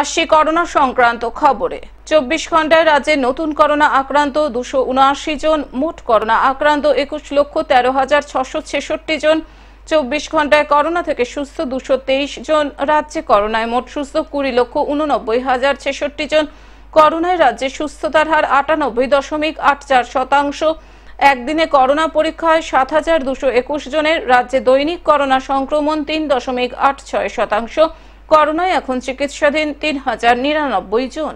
আসছি করোনা সংক্রান্ত খবরে চব্বিশ ঘন্টায় রাজ্যে নতুন করোনা আক্রান্ত দুশো উনআশি জন মোট করোনা আক্রান্ত একুশ লক্ষ তেরো হাজার ছশো ছেষট্টি জন চব্বিশ ঘন্টায় করোনা থেকে সুস্থ দুশো তেইশ জন রাজ্যে করোনায় মোট সুস্থ কুড়ি লক্ষ উননব্বই হাজার ছেষট্টি জন করোনায় রাজ্যে সুস্থতার হার আটানব্বই দশমিক আট চার শতাংশ একদিনে করোনা পরীক্ষায় সাত হাজার দুশো একুশ জনের রাজ্যে দৈনিক করোনা সংক্রমণ তিন দশমিক আট ছয় শতাংশ করোনায় এখন চিকিৎসাধীন তিন হাজার নিরানব্বই জন